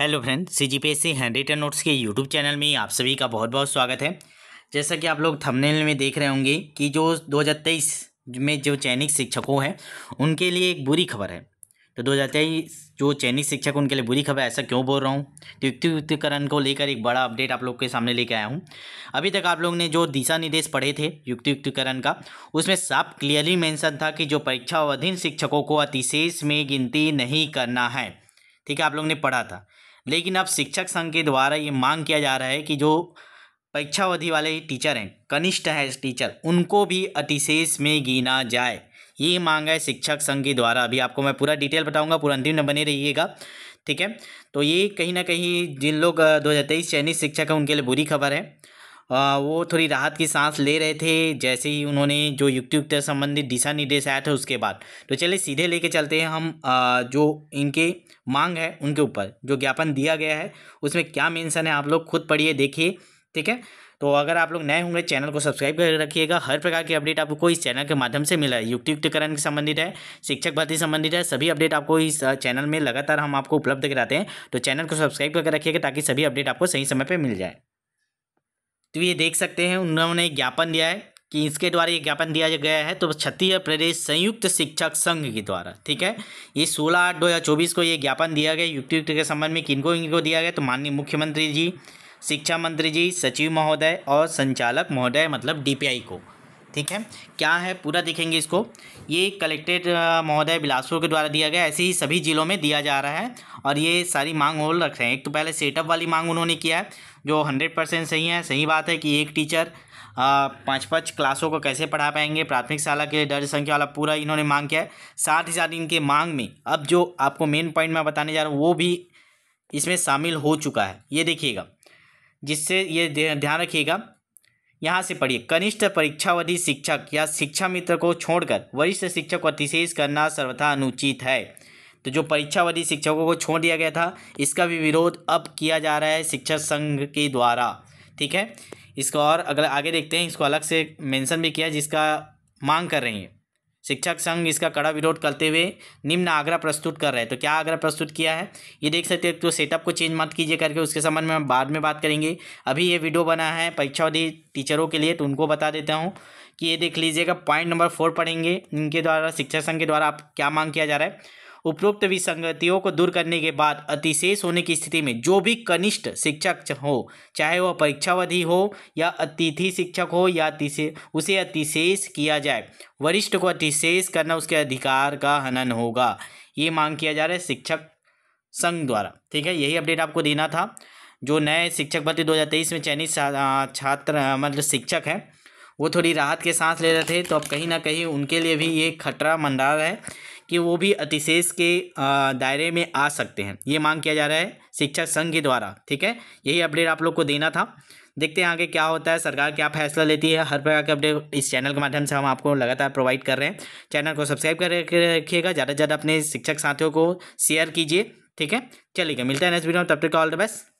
hello friend C G P S C hand return notes के YouTube channel में आप सभी का बहुत बहुत स्वागत है जैसा कि आप लोग थंबनेल में देख रहे होंगे कि जो 2023 में जो चयनित शिक्षकों हैं उनके लिए एक बुरी खबर है तो दो हज़ार तेईस जो चयनित शिक्षक उनके लिए बुरी खबर ऐसा क्यों बोल रहा हूँ तो युक्तियुक्तिकरण को लेकर एक बड़ा अपडेट आप लोग के सामने लेके आया हूँ अभी तक आप लोग ने जो दिशा निर्देश पढ़े थे युक्तियुक्तिकरण का उसमें साफ क्लियरली मैंसन था कि जो परीक्षा अधीन शिक्षकों को अतिशेष में गिनती नहीं करना है ठीक है आप लोग ने पढ़ा था लेकिन अब शिक्षक संघ के द्वारा ये मांग किया जा रहा है कि जो परीक्षावधि वाले टीचर हैं कनिष्ठ है टीचर उनको भी अतिशेष में गिना जाए ये मांग है शिक्षक संघ के द्वारा अभी आपको मैं पूरा डिटेल बताऊंगा पूरा अंतिम में बने रहिएगा ठीक है तो ये कहीं ना कहीं जिन लोग दो हज़ार तेईस चयनित शिक्षक हैं उनके लिए बुरी खबर है वो थोड़ी राहत की सांस ले रहे थे जैसे ही उन्होंने जो युक्त संबंधित दिशा निर्देश आया था उसके बाद तो चलिए सीधे लेके चलते हैं हम जो इनके मांग है उनके ऊपर जो ज्ञापन दिया गया है उसमें क्या मेंशन है आप लोग खुद पढ़िए देखिए ठीक है तो अगर आप लोग नए होंगे चैनल को सब्सक्राइब कर रखिएगा हर प्रकार की अपडेट आपको इस चैनल के माध्यम से मिला है युक्तियुक्तकरण युक्तिकरण के संबंधित है शिक्षक भर्ती संबंधित है सभी अपडेट आपको इस चैनल में लगातार हम आपको उपलब्ध कराते हैं तो चैनल को सब्सक्राइब करके रखिएगा ताकि सभी अपडेट आपको सही समय पर मिल जाए तो ये देख सकते हैं उन्होंने ज्ञापन दिया है कि इसके द्वारा ये ज्ञापन दिया गया है तो छत्तीसगढ़ प्रदेश संयुक्त शिक्षक संघ के द्वारा ठीक है ये सोलह आठ दो हज़ार चौबीस को ये ज्ञापन दिया गया युक्त युक्त के संबंध में किनको इनको दिया गया तो माननीय मुख्यमंत्री जी शिक्षा मंत्री जी सचिव महोदय और संचालक महोदय मतलब डीपीआई को ठीक है क्या है पूरा देखेंगे इसको ये कलेक्ट्रेट महोदय बिलासपुर के द्वारा दिया गया ऐसे ही सभी जिलों में दिया जा रहा है और ये सारी मांग होल रख रहे हैं एक तो पहले सेटअप वाली मांग उन्होंने किया है जो हंड्रेड परसेंट सही है सही बात है कि एक टीचर पाँच पाँच क्लासों को कैसे पढ़ा पाएंगे प्राथमिक शाला के दर्ज संख्या वाला पूरा इन्होंने मांग किया है साथ ही साथ इनके मांग में अब जो आपको मेन पॉइंट मैं बताने जा रहा हूँ वो भी इसमें शामिल हो चुका है ये देखिएगा जिससे ये ध्यान रखिएगा यहाँ से पढ़िए कनिष्ठ परीक्षावधि शिक्षक या शिक्षा मित्र को छोड़कर वरिष्ठ शिक्षक को अतिशेष करना सर्वथा अनुचित है तो जो परीक्षावधि शिक्षकों को छोड़ दिया गया था इसका भी विरोध अब किया जा रहा है शिक्षक संघ के द्वारा ठीक है इसको और अगर आगे देखते हैं इसको अलग से मेंशन भी किया जिसका मांग कर रही है शिक्षक संघ इसका कड़ा विरोध करते हुए निम्न आग्रह प्रस्तुत कर रहे हैं तो क्या आग्रह प्रस्तुत किया है ये देख सकते हैं तो सेटअप को चेंज मत कीजिए करके उसके संबंध में हम बाद में बात करेंगे अभी ये वीडियो बना है परीक्षावधि टीचरों के लिए तो उनको बता देता हूँ कि ये देख लीजिएगा पॉइंट नंबर फोर पढ़ेंगे इनके द्वारा शिक्षक संघ के द्वारा आप क्या मांग किया जा रहा है उपरोक्त विसंगतियों को दूर करने के बाद अतिशेष होने की स्थिति में जो भी कनिष्ठ शिक्षक हो चाहे वह परीक्षावधि हो या अतिथि शिक्षक हो या अतिशे उसे अतिशेष किया जाए वरिष्ठ को अतिशेष करना उसके अधिकार का हनन होगा ये मांग किया जा रहा है शिक्षक संघ द्वारा ठीक है यही अपडेट आपको देना था जो नए शिक्षक भर्ती दो में चयनित छात्र मतलब शिक्षक हैं वो थोड़ी राहत के सांस ले रहे थे तो अब कहीं ना कहीं उनके लिए भी ये खतरा मंडरा रहा है कि वो भी अतिशेष के दायरे में आ सकते हैं ये मांग किया जा रहा है शिक्षक संघ के द्वारा ठीक है यही अपडेट आप लोग को देना था देखते हैं आगे क्या होता है सरकार क्या फैसला लेती है हर प्रकार के अपडेट इस चैनल के माध्यम से हम आपको लगातार प्रोवाइड कर रहे हैं चैनल को सब्सक्राइब करके रखिएगा ज़्यादा से ज़्यादा अपने शिक्षक साथियों को शेयर कीजिए ठीक है चलिएगा मिलता है नेक्स्ट वीडियो में तब तक ऑल द बेस्ट